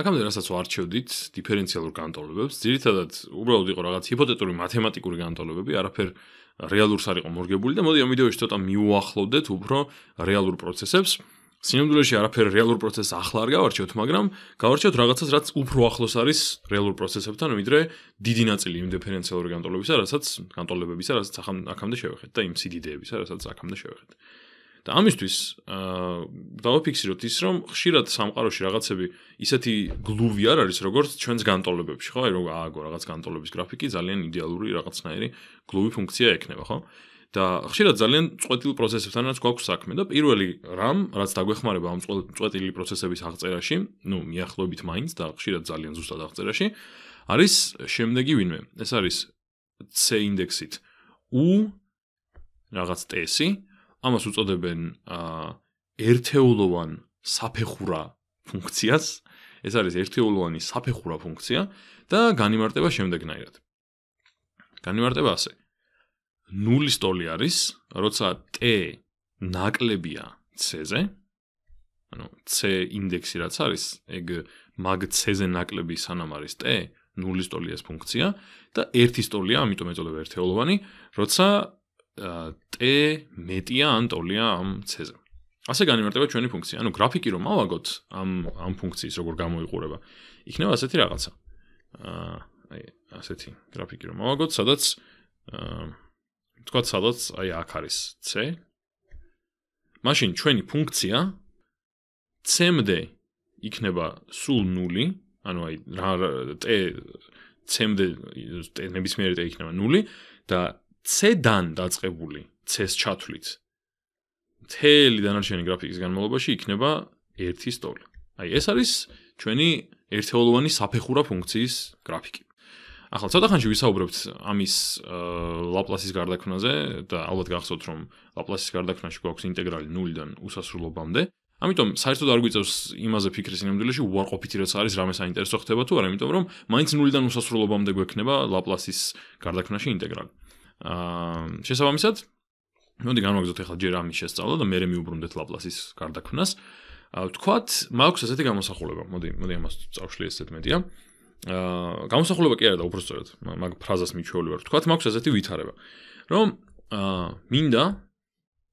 აქამდე რასაც ვარჩევდით დიფერენციალურ განტოლებებს, ძირითადად უბრალოდ იყო რაღაც ჰიპოთეტური მათემატიკური განტოლებები, არაფერ რეალურს არ იყო მორგებული და მოდი ამ ვიდეოში ცოტა მიუახლოვდეთ უფრო რეალურ პროცესებს. სინამდვილეში არაფერ რეალურ პროცესს ახლა არ გავარჩევთ, მაგრამ გავარჩევთ რაღაცას, რაც უფრო ახლოს არის რეალურ პროცესებთან, ვიდრე დიდი ნაწილი იმ დიფერენციალური განტოლებებისა, რასაც განტოლებებისა, რასაც ახამდე შევეხეთ და იმ სიდიდეებისა, რასაც ახამდე შევეხეთ. და ამისთვის აა დავაფიქსიროთ ის რომ ხშირად სამყაროში რაღაცები ისეთი გლუვი არ არის როგორც ჩვენს განტოლებებში ხო აი რომ ააგო რაღაც განტოლების გრაფიკი ძალიან იდეალური რაღაცნაირი გლუვი ფუნქცია ექნება ხო და ხშირად ძალიან წვეტილ პროცესებთანაც გვაქვს საქმე და პირველი RAM რაც დაგვეხმარება ამ წვეტილი პროცესების აღწერაში ნუ მიახლოებით მაინც და ხშირად ძალიან ზუსტად აღწერაში არის შემდეგი ვინმე ეს არის C ინდექსით U რაღაც ტესი ამას უწოდებენ აა ertheulovan საფეხურა ფუნქციას. ეს არის ertheulovani საფეხურა ფუნქცია და განიმარტება შემდეგნაირად. განიმარტება ასე. 0-ის ტოლი არის, როცა t ნაკლებია c-ზე. ანუ c ინდექსი რაც არის, ეგ mag c-ზე ნაკლები სანამ არის t 0-ის ტოლი ეს ფუნქცია და 1-ის ტოლია, ამიტომ ეწოდება ertheulovani, როცა t მეტია ან ტოლია ამ c-ზე. ასე განიმარტება ჩვენი ფუნქცია. ანუ გრაფიკი რომ ავაგოთ ამ ამ ფუნქციის როგორ გამოიყურება. იქნება ასეთი რაღაცა. აი ასეთი გრაფიკი რომ ავაგოთ, სადაც თქვათ, სადაც აი აქ არის c. მაშინ ჩვენი ფუნქცია c-მდე იქნება სულ 0, ანუ აი t c-მდე t-ნებისმიერი t იქნება 0 და C-დან დაწყებული, C-ს ჩათვლით. მთელი დანარჩენი გრაფიკის განმავლობაში იქნება 1-ის ტოლი. აი ეს არის ჩვენი ერთეულოვანი საფეხურა ფუნქციის გრაფიკი. ახლა ცოტა ხანში ვისაუბრებთ ამის ლაპლასის გარდაქმნაზე და ალბათ გახსოვთ რომ ლაპლასის გარდაქმნაში გვაქვს ინტეგრალი 0-დან უსასრულობამდე. ამიტომ საერთოდ არ გვიწევს იმაზე ფიქრის ინემდილეში უარყოფითი რაც არის რამე საინტერესო ხდება თუ არა, იმიტომ რომ მაინც 0-დან უსასრულობამდე გვექნება ლაპლასის გარდაქმნაში ინტეგრალი. აა შესაბამისად მოდი განვაგრძოთ ახლა ჯერ ამის შესწავლა და მე მეუბრუნდეთ ლაპლასის გარდაქმნას. ვთქვათ, მაქვს ასეთი გამოსახულება. მოდი, მოდი ამას წავშლი ესეთ მეტია. აა გამოსახულება კი არა და უბრალოდ მაგ ფრაზას მიჩვეული ვარ. ვთქვათ, მაქვს ასეთი ვითარება, რომ აა მინდა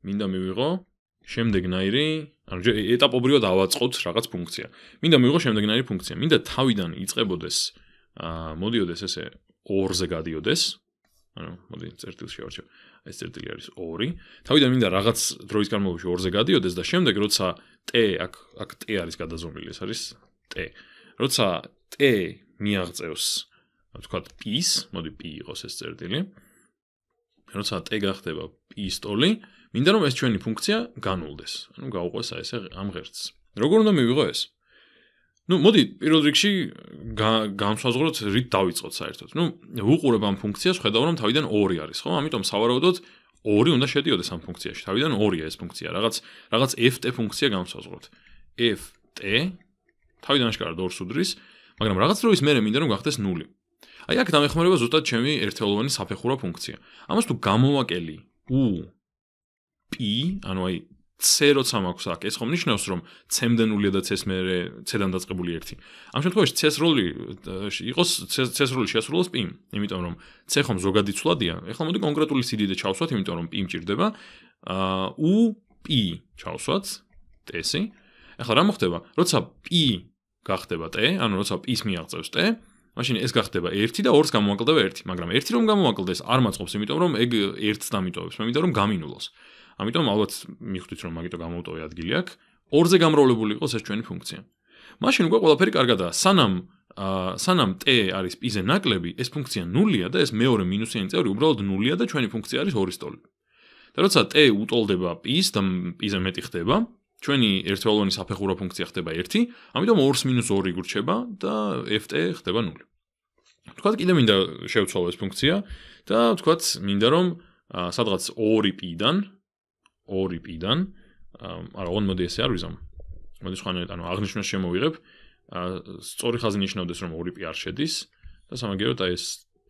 მინდა მივიღო შემდეგნაირი, ანუ ეტაპობრივად ავაწყოთ რაღაც ფუნქცია. მინდა მივიღო შემდეგნაირი ფუნქცია. მინდა თავიდან იწებოდეს აა მოდიოდეს ესე 2-ზე გადიოდეს, ანუ მოდი წერტილში ავარჩევ. ეს წერტილი არის 2. თავიდან მინდა რაღაც დროის განმავლობაში 2-ზე გადიოდეს და შემდეგ როცა T აქ აქ T არის გადაზომილი, ეს არის T. როცა T მიაღწევს, თქვა P-ს, მოდი P იყოს ეს წერტილი. როცა T გახდება P-სტოლი, მინდა რომ ეს ჩვენი ფუნქცია განულდეს. ანუ გაუყვეს აი ესე ამ ღერცს. როგორ უნდა მივიღო ეს? ну моди პირველ რიგში განსაზღვროთ რით დაიწყოთ საერთოდ ну უყურებ ამ ფუნქციას შეხედავ რომ თავიდან ორი არის ხო ამიტომ სავარაუდოდ ორი უნდა შედიოდეს ამ ფუნქციაში თავიდან ორია ეს ფუნქცია რაღაც რაღაც ft ფუნქცია განსაზღვროთ ft თავიდან აღარ დორს უდრის მაგრამ რაღაც დროის მერე მინდა რომ გახდეს 0 აი აქ დამეხმარება ზუსტად ჩემი ერთეულოვანი საფეხურა ფუნქცია ამას თუ გამოვაკელი u p ანუ აი c როცა მაქვს აქ ეს ხომ ნიშნავს რომ cmdenulia და ces მე cdan დაწቀბული ერთი ამ შემთხვევაში ces როლი იყოს ces როლი შეასრულოს pim იმიტომ რომ c ხომ ზოგადი ცვლადია ეხლა მოდი კონკრეტული სიდიდე ჩავსვათ იმიტომ რომ pim ჭირდება ა u p ჩავსვათ tsi ეხლა რა მოხდება როცა p გახდება t ანუ როცა p-ს მიაღწევს t მაშინ ეს გახდება 1 და 2-ს გამოვაკლდება 1 მაგრამ 1 რომ გამოვაკლდეს არ მაწყობს იმიტომ რომ ეგ 1-ს დამიტოვებს მე მითხრა რომ გამინულოს ამიტომ ალბათ მიხვდით რომ მაგიტო გამოუტოვე ადგილი აქვს ორზე გამრავლებული იყოს ეს ჩვენი ფუნქცია მაშინ უკვე ყველაფერი კარგადაა სანამ სანამ t არის p-ზე ნაკლები ეს ფუნქცია ნულია და ეს მეორე მინუსიანი წევრი უბრალოდ ნულია და ჩვენი ფუნქცია არის ჰორიზონტალი და როცა t უტოლდება p-ს და p-ზე მეტი ხდება ჩვენი ერთეულოვანი საფეხურო ფუნქცია ხდება 1 ამიტომ 2-2 გურჩება და f(t) ხდება 0 თქვათ კიდე მინდა შევცვალო ეს ფუნქცია და თქვათ მინდა რომ სადღაც 2π-დან ორი პიდან არა ოღონდ ესე არის ამ მოდი შეხანოთ ანუ აღნიშნავ შემოვიღებ სწორი ხაზი ნიშნავდეს რომ ორი პი არ შედის და სამაგეროთ აი ეს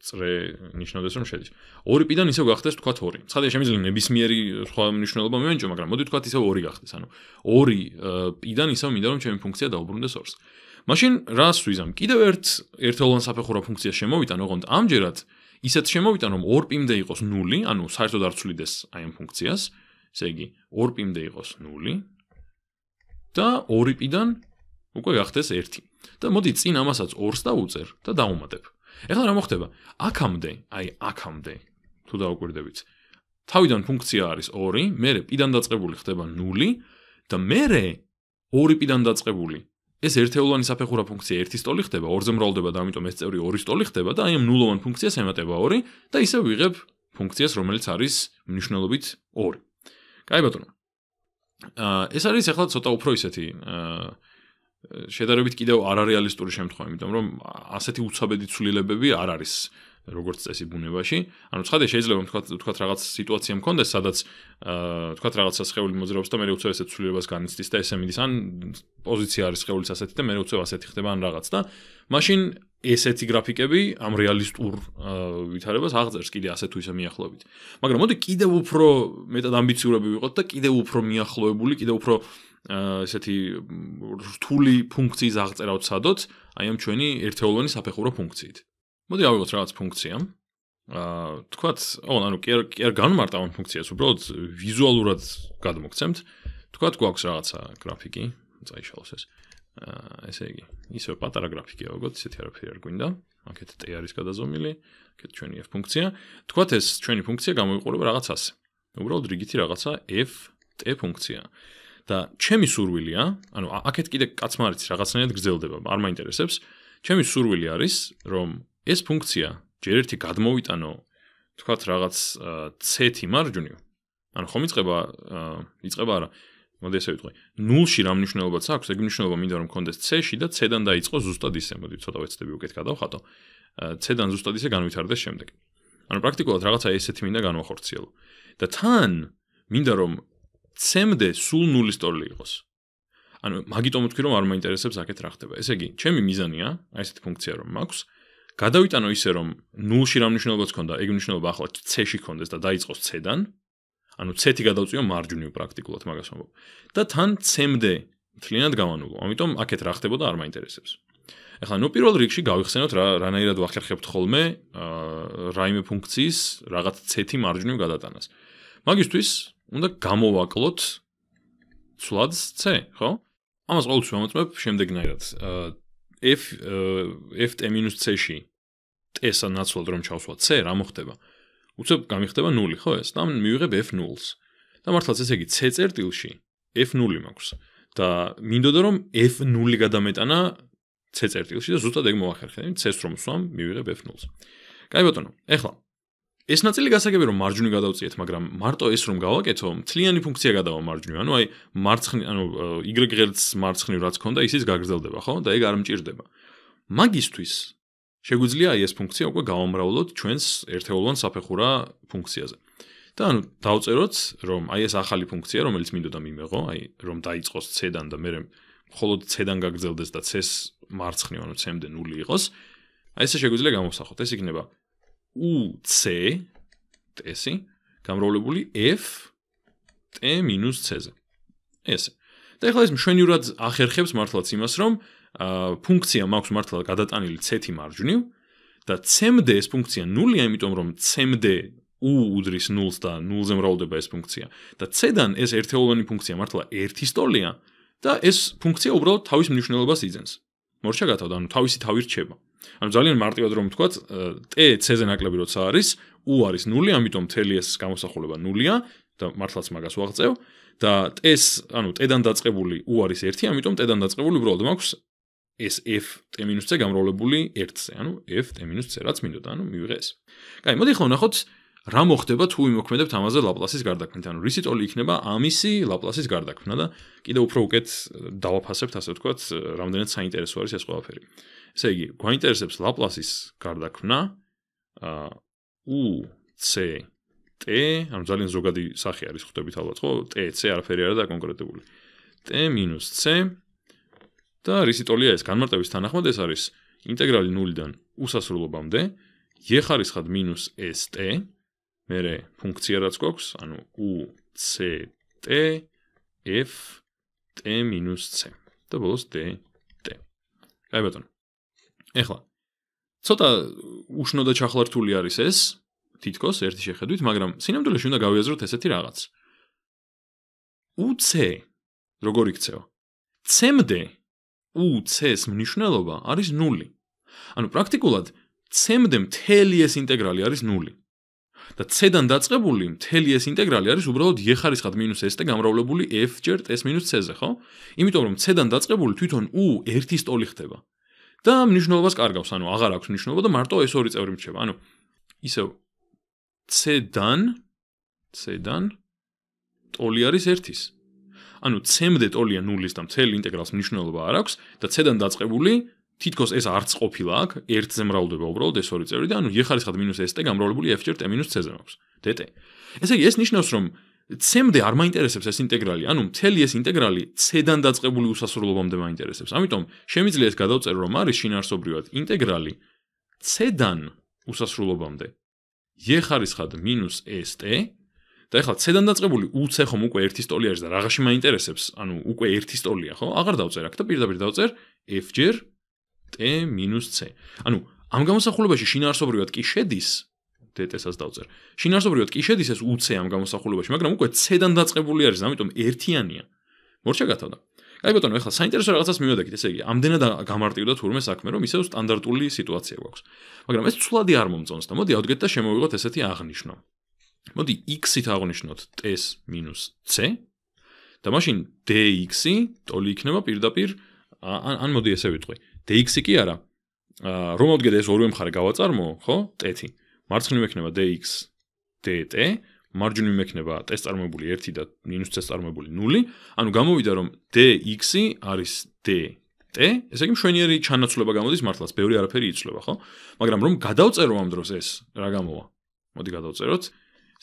წრე ნიშნავდეს რომ შედის ორი პიდან ისევ გახდეს თქვა ორი ცხადია შემიძლია ნებისმიერი სხვა მნიშვნელობა მივენჭო მაგრამ მოდი თქვა ისევ ორი გახდეს ანუ ორი პიდან ისევ მინდა რომ ჩემი ფუნქცია დაუბრუნდეს ორს მაშინ რა სვიზამ კიდევ ერთ ერთეულან საფეხურო ფუნქცია შემოვიტან ოღონდ ამჯერად ისეთ შემოვიტან რომ ორ პიმდე იყოს 0 ანუ საერთოდ არ ცვლიდეს აი ამ ფუნქციას ესე იგი 2π-მდე იყოს 0 და 2π-დან უკვე გახდეს 1. და მოდი წინ ამასაც 2-ს დაუწერ და დაუმატებ. ეხლა რა მოხდება? აქამდე, აი აქამდე თუ დაუკვირდებით. თავიდან ფუნქცია არის 2, მერე π-დან დაწყებული ხდება 0 და მერე 2π-დან დაწყებული ეს ერთეულოვანი საფეხურა ფუნქცია 1-ის ტოლი ხდება, 2-ზე მრავლდება და ამიტომ ეს წევრი 2-ის ტოლი ხდება და აი ამ ნულოვან ფუნქციას ემატება 2 და ისევ ვიღებ ფუნქციას, რომელიც არის მნიშვნელობით 2. კაი ბატონო. აა ეს არის ახლა ცოტა უფრო ისეთი აა შედარებით კიდევ არარეალისტური შემთხვევა, იმიტომ რომ ასეთი უცხაბედი ცვლილებები არ არის. როგორც წესი ბუნებაში, ანუ ცხადია შეიძლება თქვათ თქვათ რაღაც სიტუაცია მქონდეს, სადაც აა თქვათ რაღაცა შეეული მოძრაობს და მე უცხო ესე ცვლილებას განიცდის და ესე მიდის ან პოზიცია არის შეეულის ასეთი და მე უცხო ასეთი ხდება ან რაღაც და მაშინ ესეთი გრაფიკები ამ რეალისტურ ვითარებას აღწერს კიდე ასე თუ ისე მიახლოებით. მაგრამ მოდი კიდევ უფრო მეტად ამბიციურები ვიყოთ და კიდევ უფრო მიახლოებული, კიდევ უფრო ესეთი რთული ფუნქციის აღწერავთ სადოც, აი ამ ჩვენი ერთეულოვანი საფეხურო ფუნქციით. მოდი ავიღოთ რაღაც ფუნქცია. აა თქვათ, ოღონდ ანუ კი არ კი არ განმარტავ ამ ფუნქციას, უბრალოდ ვიზუალურად გადმოგცემთ. თქვათ გვაქვს რაღაცა გრაფიკი, წაიშალოს ეს. ესე იგი, ისე პატარა გრაფიკია, როგორც ისეთი არაფერი არ გვინდა. აქეთ t არის გადაზომილი, აქეთ ჩვენი f ფუნქცია. თქვათ ეს ჩვენი ფუნქცია გამოიყურება რაღაცას. უბრალოდ რიგითი რაღაცა f t ფუნქცია. და ჩემი სურვილია, ანუ აქეთ კიდე კაცმა არის რაღაცნაირად გრძელდება, არ მაინტერესებს. ჩემი სურვილი არის, რომ ეს ფუნქცია ჯერ ერთი გადმოვიტანო თქვათ რაღაც c-თი მარჯვნივ. ანუ ხომ იწება, იწება არა, მოდი ესე ვიტყვი. 0-ში რა მნიშვნელობაც აქვს? ეგ მნიშვნელობა მინდა რომ კონდეს C-ში და C-დან დაიწყო ზუსტად ისე, მოდი ცოტა ვეცდები უკეთ გადავხატო. C-დან ზუსტად ისე განვითარდეს შემდეგ. ანუ პრაქტიკულად რაღაცა ესეთი მინდა განვახორციელო. და თან მინდა რომ C-მდე სულ ნულის ტოლი იყოს. ანუ მაგიტომ ვთქვი რომ არ მაინტერესებს აკეთ რა ხდება. ესე იგი, ჩემი მიზანია, აი ესეთი ფუნქცია რომ მაქვს, გადავიტანო ისე რომ 0-ში რა მნიშვნელობაც ქონდა, ეგ მნიშვნელობა ახლა C-ში ქონდეს და დაიწყოს C-დან. ანუ ცეთი გადავწვიო მარჯვნივ პრაქტიკულად მაგას ვამბობ. და თან ცემდე მთლიანად გავანულო. ამიტომ აქეთ რა ხდებოდა არ მაინტერესებს. ახლა ნუ პირველ რიგში გავიხსენოთ რა რანაირად ვახერხებთ ხოლმე აა რაიმე ფუნქციის რაღაც ცეთი მარჯვნივ გადატანას. მაგისთვის უნდა გამოვაკლოთ ცვლად c, ხო? ამას ყოველთვის ამოწმებ შემდეგნაირად. f f t-c-ში t-სა ნაცვლად რომ ჩავსვა c, რა მოხდება? აა უცებ გამიხდება 0, ხო ეს? და მივიღებ f0-ს. და მართლაც ესე იგი c წერტილში f0 მაქვს. და მინდოდა რომ f0 გადამეტანა c წერტილში და ზუსტად ეგ მოახერხე. იმ c-ს რომ სვამ, მივიღებ f0-ს. კაი ბატონო, ეხლა ეს ნაწილი გასაგები რომ მარჯვნივ გადავწიეთ, მაგრამ მარტო ეს რომ გავაკეთო, მთლიანი ფუნქცია გადავა მარჯვნივ. ანუ აი მარცხნი, ანუ y-ის მარცხნივ რაც ქონდა, ისიც გაგრძელდება, ხო? და ეგ არ მჭirdება. მაგისთვის შეგვიძლია აი ეს ფუნქცია უკვე გავამრავლოთ ჩვენს ერთეულოვან საფეხურა ფუნქციაზე. და ანუ დავწეროთ, რომ აი ეს ახალი ფუნქცია, რომელიც მინდოდა მიმეღო, აი რომ დაიწყოს C-დან და მერე მხოლოდ C-დან გაგრძელდეს და C-ს მარცხნივ, ანუ C-მდე 0 იყოს. აი ესე შეგვიძლია გამოვსახოთ. ეს იქნება U C T-ი გამრავლებული F T-C-ზე. ესე. და ახლა ეს მშვენივრად ახერხებს მართლაც იმას, რომ ფუნქცია მაქვს მართლა გადატანილი ცეთი მარჯვნივ და cmd ეს ფუნქცია ნულია, იმიტომ რომ cmd u უდრის 0-ს და 0-ზე მრავლდება ეს ფუნქცია. და c-დან ეს ერთეულოვანი ფუნქცია მართლა 1 სტოლია და ეს ფუნქცია უბრალოდ თავის მნიშვნელობას იძენს. მორჩა გათავდა, ანუ თავისი თავი რჩება. ანუ ძალიან მარტივად რომ ვთქვა, t c-ზე ნაკლები როცა არის, u არის 0, ამიტომ მთელი ეს გამოსახულება 0-ია და მართლაც მაგას ვაღწევ. და t-ს, ანუ t-დან დაწყებული u არის 1, ამიტომ t-დან დაწყებული უბრალოდ მაქვს ეს f t-c გამრავლებული 1-ზე, ანუ f t-c რაც მინდოდა, ანუ მივიღე ეს. კაი, მოდი ხო ნახოთ რა მოხდება თუ იმოქმედებთ ამაზე ლაპლასის გარდაქმნით, ანუ რისი წოლი იქნება ამისი ლაპლასის გარდაქმნა და კიდე უფრო უკეთ დავაფასებთ, ასე ვთქვათ, რამდენად საინტერესო არის ეს ყველაფერი. ესე იგი, გვაინტერესებს ლაპლასის გარდაქმნა ა u c t, ანუ ძალიან ზოგადი სახე არის, ხვდებით ალბათ, ხო? t c არაფერი არ არის დაკონკრეტებული. t - c და რისიტოლია ეს განმარტების თანახმად ეს არის ინტეგრალი 0-დან უსასრულობამდე ე ხარისხად -st მე რე ფუნქცია რაც გვაქვს ანუ u c t f t -c და ბოლოს d t აი ბატონო ეხლა ცოტა უშნო და ჩახლართული არის ეს თითქოს ერთი შეხედვით მაგრამ სინამდვილეში უნდა გავიაზროთ ესეთი რაღაც u c როგორი ქცევა c-მდე UC-ს მნიშვნელობა არის 0. ანუ პრაქტიკულად C-მდე მთელი ეს ინტეგრალი არის 0. და C-დან დაწყებული მთელი ეს ინტეგრალი არის უბრალოდ y ხარისხად -s და გამრავლებული f ჯერ s -c-ზე, ხო? იმიტომ რომ C-დან დაწყებული თვითონ U ერთის ტოლი ხდება. და მნიშვნელობას კარგავს, ანუ აღარ აქვს მნიშვნელობა და მარტო ეს ორი წევრი მრჩება. ანუ ისევ C-დან C-დან ტოლი არის 1-ის. ანუ c-მდე ტოლია ნულის და მთელი ინტეგრალს მნიშვნელობა არ აქვს და c-დან დაწყებული თითქოს ეს არც ყოფილა აქ, ერთზე მრავლდება უბრალოდ ეს ორი წერი და ანუ ეხარისხად -st გამრავლებული f ჯერ t -c-ზე მაქვს. dt. ესე იგი ეს ნიშნავს რომ c-მდე არ მაინტერესებს ეს ინტეგრალი, ანუ მთელი ეს ინტეგრალი c-დან დაწყებული უსასრულობამდე მაინტერესებს. ამიტომ შემიძლია ეს გადავწერო რომ არის შინაარსობრივად ინტეგრალი c-დან უსასრულობამდე ეხარისხად -st და ეხლა ცედან დაწყებული უცე ხომ უკვე ერთი სტოლი არის და რაღაში მაინტერესებს ანუ უკვე ერთი სტოლია ხო აღარ დავწერ აქ და პირდაპირ დავწერ f ჯერ t c ანუ ამ გამოსახულებაში შინაარსობრივად კი შედის დეტესაც დავწერ შინაარსობრივად კი შედის ეს უცე ამ გამოსახულებაში მაგრამ უკვე ცედან დაწყებული არის ამიტომ ერთიანია მორჩა გათავდა აი ბეტონო ეხლა საინტერესო რაღაცას მივედაგით ესე იგი ამდენად გამარტივდა თურმე საქმე რომ ისევ სტანდარტული სიტუაცია გვაქვს მაგრამ ეს ცვლადი არ მომწონს და მოდი ავდგეთ და შემოვიღოთ ესეთი აღნიშვნა მოდი x-ით აღვნიშნოთ t-c და მაშინ dx-ი ტოლი იქნება პირდაპირ ან ან მოდი ესე ვიტყვი dx-ი კი არა აა რომ მოდგეთ ეს ორივე მხარე გავაწარმო ხო t-ი მარცხნივ მექნება dx dt მარჯვნივ მექნება t-ს წარმოებული 1 და -t-ს წარმოებული 0 ანუ გამოვიდა რომ dx-ი არის d t ესე იგი მშვენიერი ჩანაცვლება გამოდის მართლაც ბევრი არაფერი იცვლება ხო მაგრამ რომ გადავწერო ამ დროს ეს რა გამოვა მოდი გადავწეროთ 1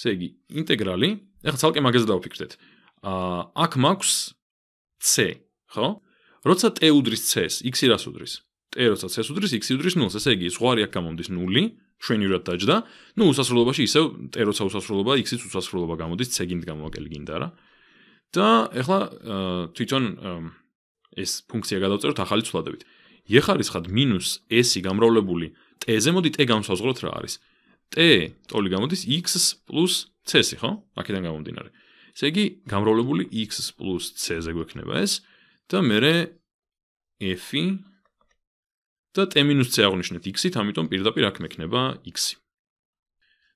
ესე იგი ინტეგრალი, ეხლა ცალკე მაგაზე დავფიქრდეთ. აა აქ მაქვს c, ხო? როცა t უდრის c-ს, x-ი რას უდრის? t როცა c-ს უდრის, x-ი უდრის 0-ს, ესე იგი ზღვარი აქ გამომდის 0. შენ იურად დაждდა. ნუ უსასრულობაში ისევ t როცა უსასრულობა, x-იც უსასრულობა გამოდის, c-გინდ გამოაკელი გინდა რა. და ეხლა თვითონ ეს ფუნქცია გადავწეროთ ახალი ცვლადებით. ეხარ ის ხად -s-ი გამრავლებული t-ზე მოდი t-გამსვაზღროთ რა არის. t ტოლი გამოდის x + c-ი, ხო? აქედან გამომდინარე. ესე იგი, გამრავლებული x + c-ზე გვექნება ეს და მე f-ი და t - c აღვნიშნეთ x-ით, ამიტომ პირდაპირ აქ მექნება x-ი.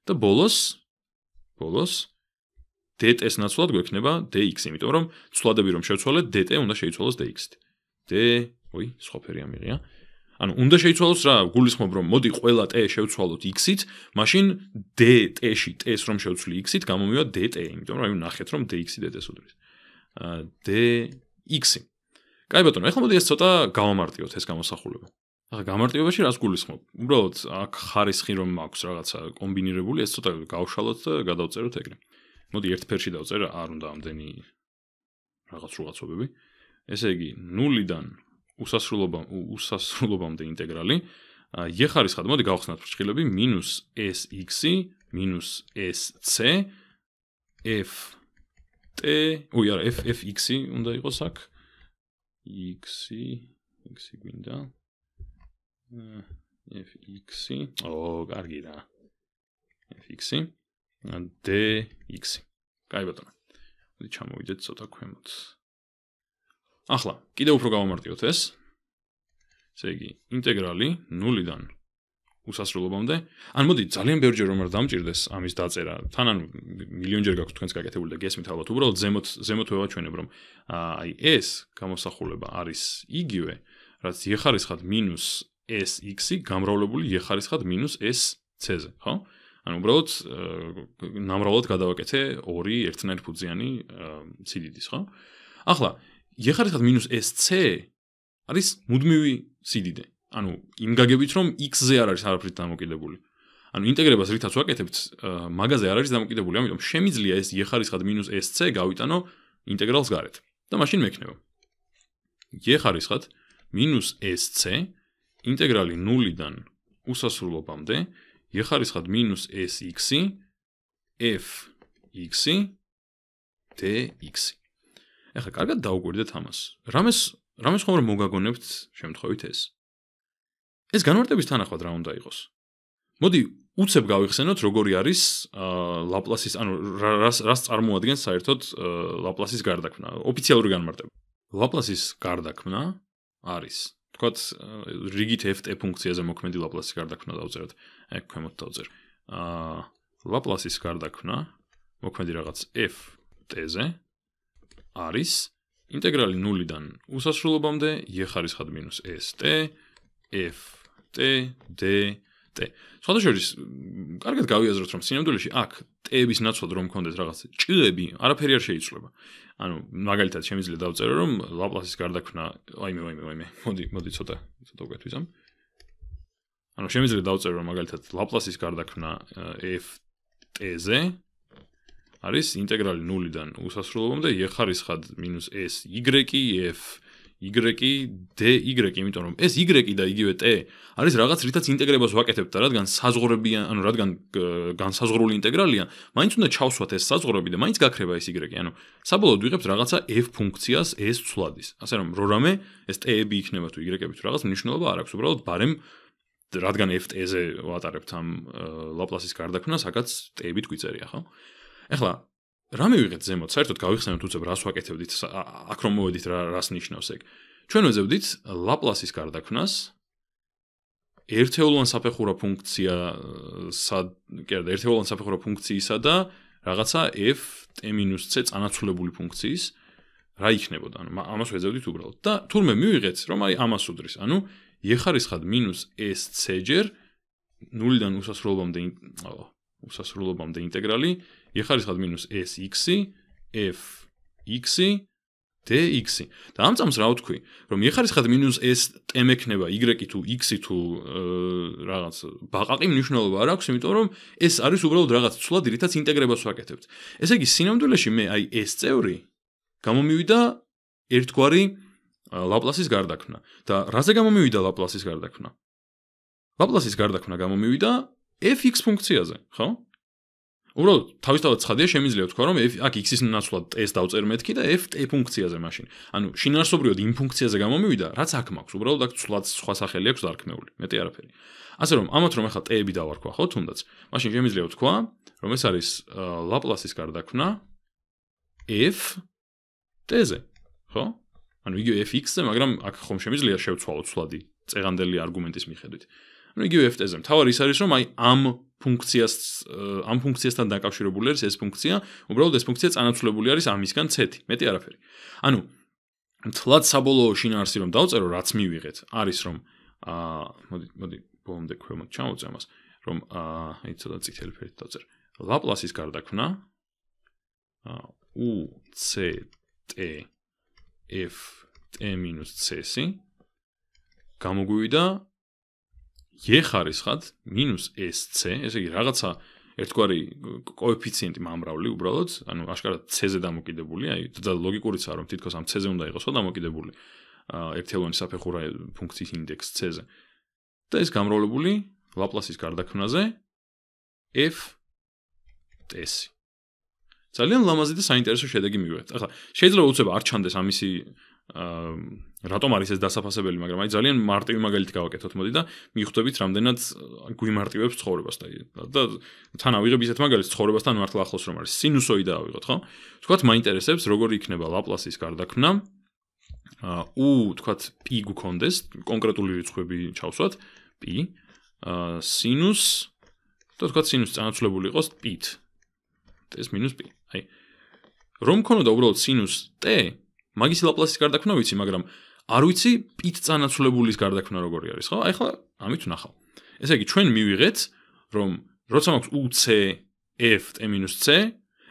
და ბოლოს ბოლოს dt-ს ნაცვლად გვექნება dx, იმიტომ რომ ცვლადები რომ შევცვალეთ, dt უნდა შეიცვალოს dx-ით. d, ой, სხვა ფერი ამიღია. ანუ უნდა შეიცვალოს რა, გულისხმობ რომ მოდი ყველა t შევცვალოთ x-ით, მაშინ d t-ში t-ს რომ შევცვლი x-ით, გამომივა dt, იმიტომ რომ აი ვნახეთ რომ dx-ი dt-ს უდრის. აა d x-ი. კაი ბატონო, ახლა მოდი ეს ცოტა გავამარტიოთ ეს გამოსახულება. ახლა გამარტივებაში რას გულისხმობ? უბრალოდ აქ ხარისხი რომ აქვს რაღაცა კომბინირებული, ეს ცოტა გავშალოთ და გადავწეროთ ეგრე. მოდი ერთ ფერში დავწერ, არ უნდა ამდენი რაღაც რაღაცობები. ესე იგი 0-დან 0 უსასრულობა უსასრულობამდე ინტეგრალი ეხარის ხად მოდი გავხსნათ ფრჩხილები -s x -s c f t ой არა f f x უნდა იყოს აქ x x გვინდა f x ო კარგი და f x d x კაი ბატონო მოდი ჩამოვიდეთ ცოტა ქვემოთ ახლა კიდე უფრო გავამარტივოთ ეს. ესე იგი, ინტეგრალი 0-დან უსასრულობამდე. ან მოდი ძალიან ბევრი ჯერ რომ არ დამჭirdეს ამის დაწერა. თან ან მილიონჯერ გაქვს თქვენს გაკეთებული და გესმით ალბათ უბრალოდ ზემოთ ზემოთ ვევა ჩვენებ რომ აი ეს გამოსახულება არის იგივე რაც ეხარისხად მინუს s x-ი გამრავლებული ეხარისხად მინუს s c-ზე, ხო? ანუ უბრალოდ ნამრავლად გადავაკეთე 2 ერთნაირფუძიანი სიდიდის, ხო? ახლა ეხარეთ მინუს SC არის მუდმივი სიდიდე. ანუ იმ გაგებით რომ X-ზე არ არის არაფრით დამოკიდებული. ანუ ინტეგრებას რითაც ვაკეთებთ, მაგაზე არ არის დამოკიდებული, ამიტომ შემიძლია ეს ეხარისხად მინუს SC გავიტანო ინტეგრალს გარეთ. და მაშინ მექნება. ეხარისხად მინუს SC ინტეგრალი 0-დან უსასრულობამდე ეხარისხად მინუს SX-ი f x-ი dx-ი. ეხლა კარგად დაუგვერდეთ ამას. რამეს რამეს ხომ რომ მოგაგონებთ შემთხვევით ეს? ეს განმარტების თანახმად რა უნდა იყოს? მოდი უცებ გავიხსენოთ როგორი არის ლაპლასის ანუ რას რას წარმოადგენს საერთოდ ლაპლასის გარდაქმნა ოფიციალური განმარტება. ლაპლასის გარდაქმნა არის თქვათ რიგით ft ფუნქციაზე მოქმედი ლაპლასის გარდაქმნა დავწეროთ. აი ქვემოთ დავწერ. აა ლაპლასის გარდაქმნა მოქმედი რაღაც ft-ზე არის ინტეგრალი 0-დან უსასრულობამდე y^2-st f(t) dt. სხვადასხვაშორის კარგად გავიაზროთ რომ სინამდვილეში აქ t-ების ნაცვლად რომ მქონდეს რაღაც ჭლები, არაფერი არ შეიცვლება. ანუ მაგალითად შემიძლია დავწერო რომ ლაპლასის გარდაქმნა აიმე აიმე აიმე მოდი მოდი ცოტა ცოტა უკეთ ვიზამ. ანუ შემიძლია დავწერო რომ მაგალითად ლაპლასის გარდაქმნა f t-ზე არის ინტეგრალი 0-დან უსასრულობამდე y ხარისხად -s y f y d y, იმიტომ რომ ეს y და იგივე t არის რაღაც რითაც ინტეგრებას ვაკეთებთ და რადგან საზღურებიან, ანუ რადგან განსაზღვრული ინტეგრალია, მაინც უნდა ჩავსვათ ეს საზღურები და მაინც გაქრება ეს y, ანუ საბოლოოდ ვიღებთ რაღაცა f ფუნქციას s ცვლადის. ასე რომ რო რამე ეს t-ები იქნება თუ y-ები თუ რაღაც მნიშვნელობა არ აქვს, უბრალოდ ბარემ რადგან f-t-ზე ვატარებთ ამ ლაპლასის გარდაქმნას, აკაც t-ებით გვიწერია, ხო? ახლა რა მივიღეთ ზემოთ? საერთოდ გავიხსენოთ უცებ რას ვაკეთებდით, აქ რომ მოვედით რა რას ნიშნავს ეგ. ჩვენ ვეძებდით ლაპლასის გარდაქმნას ერთეულოვან საფეხურო ფუნქცია სა კიდე ერთეულოვან საფეხურო ფუნქციისა და რაღაცა f t-c წანაცვლებული ფუნქციის რა იქნებოდა? ანუ ამას ვეძებდით უბრალოდ და თურმე მივიღეთ რომ აი ამას უდრის, ანუ ეხარისხად -sc-ჯერ 0-დან უსასრულობამდე უსასრულობამდე ინტეგრალი, ეხარისხად მინუს sx-ი, f(x)-ი, dx-ი. და ამ წამს რა ვთქვი, რომ ეხარისხად მინუს s ტემ ექნება y-ი თუ x-ი თუ რაღაც ბაყაყი მნიშვნელობა არ აქვს, იმიტომ რომ s არის უბრალოდ რაღაც ცვლა, რითაც ინტეგრებას ვაკეთებთ. ესე იგი, სინამდვილეში მე აი s წევრი გამომივიდა ერთგვარი ლაპლასის გარდაქმნა და რაზე გამომივიდა ლაპლასის გარდაქმნა? ლაპლასის გარდაქმნა გამომივიდა f(x) ფუნქციაზე, ხო? უბრალოდ თავისთავად ცხადია შემიძლია თქვა რომ f აქ x-ის ნაცვლად s დავწერ მეთქი და f t ფუნქციაზე მაშინ. ანუ შინაარსობრივად იმ ფუნქციაზე გამომივიდა, რაც აქ მაქვს. უბრალოდ აქ ცვლად სხვა სახელი აქვს დარქმეული, მეტი არაფერი. ასე რომ ამათ რომ ახლა t-ები დავარქვა, ხო, თუნდაც. მაშინ შემიძლია თქვა, რომ ეს არის ლაპლასის გარდაქმნა f t-ზე, ხო? ანუ იგივე f(x)-ზე, მაგრამ აქ ხომ შემიძლია შევცვალოთ ცვლადი წეგანდელი არგუმენტის მიხედვით. ანუ იგივე ft-ზე მთავარი ის არის რომ აი ამ ფუნქციას ამ ფუნქციასთან დაკავშირებული არის ეს ფუნქცია, უბრალოდ ეს ფუნქცია წარმოცლებული არის ამისგან ცეთი, მეტი არაფერი. ანუ მთლად საბოლოო შინაარსი რომ დავწერო, რაც მივიღეთ, არის რომ აა მოდი მოდი ბოლომდე ქვემოთ ჩავწერ მას, რომ აა იქ სადა წითელი ფერით დავწერ. ლაპლასის გარდაქმნა აა u c t f t - c-ი გამოგვივიდა ე ხარისხად -sc, ესე იგი რაღაცა ერთგვარი კოეფიციენტი მამრავლი უბრალოდ, ანუ აშკარად c-ზე დამოკიდებული, აი ძა ლოგიკურიცაა რომ თითქოს ამ c-ზე უნდა იყოს დამოკიდებული. ერთელონის საფეხურა ფუნქციის ინდექს c-ზე. და ეს გამრავლებული ლაპლასის გარდაქმნაზე f s ძალიან ლამაზი და საინტერესო შედეგი მივიღეთ. ახლა შეიძლება უცებ არ ჩანდეს ამისი აა რატომ არის ეს დასაფასებელი, მაგრამ აი ძალიან მარტივი მაგალითი გავაკეთოთ მოდი და მიხვდებით რამდენად გვიმარტივებს ცხოვრებას და და თან ავიღებ ისეთ მაგალითს ცხოვრებასთან მართლა ახლოს რომ არის სინუსოიდა ავიღოთ ხო? თქვათ მაინტერესებს როგორი იქნება ლაპლასის გარდაქმნა ა უ თქვათ პი გქონდეს კონკრეტული რიცხვები ჩავსვათ პი ა სინუს და თქვათ სინუს წარმოსულებული იყოს პით ეს მინუს პი აი რომ მქონოდა უბრალოდ სინუს ტ მაგის ლაპლასის გარდაქმნა ვიცი მაგრამ არ ვიცი პით წანაცვლებულის გარდაქმნა როგორი არის ხო? აი ხლა ამით ვნახავ. ესე იგი ჩვენ მივიღეთ რომ როცა მაქვს UC F T-C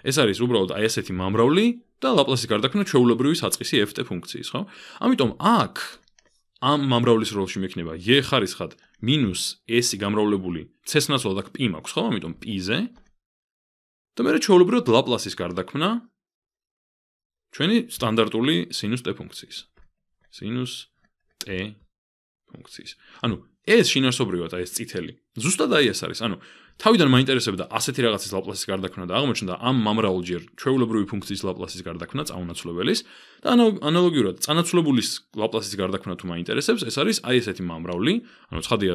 ეს არის უბრალოდ აი ესეთი მამრავლი და ლაპლასის გარდაქმნა ჩვეულებრივი საწყისი F-ტ ფუნქციის, ხო? ამიტომ აქ ამ მამრავლის როლში მექნება y ხარისხად მინუს s გამრავლებული c-ს ნაცვლად აქ p მაქვს, ხო? ამიტომ p-ზე და მე რა ჩვეულებრივი ლაპლასის გარდაქმნა ჩვენი სტანდარტული sin-ს ტ ფუნქციის. sinus t ფუნქციის. ანუ ეს შინაარსობრივად ეს წითელი. ზუსტად აი ეს არის. ანუ თავიდან მაინტერესებდა ასეთი რაღაცის ლაპლასის გარდაქმნა და აღმოჩნდა ამ მამრავლჯერ ჩვეულებრივი ფუნქციის ლაპლასის გარდაქმნა წანაცვლებელის და ანალოგიურად წანაცვლებულის ლაპლასის გარდაქმნა თუ მაინტერესებს, ეს არის აი ესეთი მამრავლი, ანუ ცხადია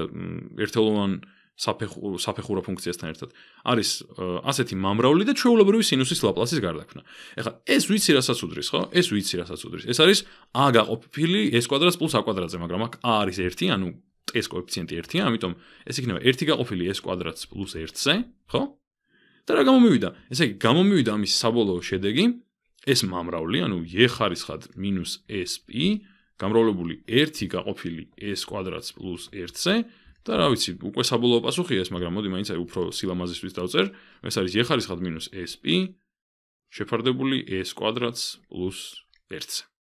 ერთეულოვანი საფეხურო საფეხურო ფუნქციასთან ერთად არის ასეთი მამრავლი და ჩვეულებრივი სინუსის ლაპლასის გარდაქმნა. ეხლა ეს ვიცი რასაც უდრის, ხო? ეს ვიცი რასაც უდრის. ეს არის a გაყოფილი s კვადრატს პლუს a კვადრატზე, მაგრამ აქ a არის 1, ანუ s კოეფიციენტი 1-ია, ამიტომ ეს იქნება 1 გაყოფილი s კვადრატს პლუს 1-ზე, ხო? და რა გამომივიდა? ესე იგი, გამომივიდა ამის საბოლოო შედეგი s მამრავლი, ანუ y ხარისხად -sp გამრავლებული 1 გაყოფილი s კვადრატს პლუს 1-ზე და რა ვიცი, უკვე საბოლოო პასუხია ეს, მაგრამ მოდი მაინც აი უფრო სილამაზისთვის დავწერ. ეს არის ეხარისხად -sp შეფარდებული s² + 1-ზე.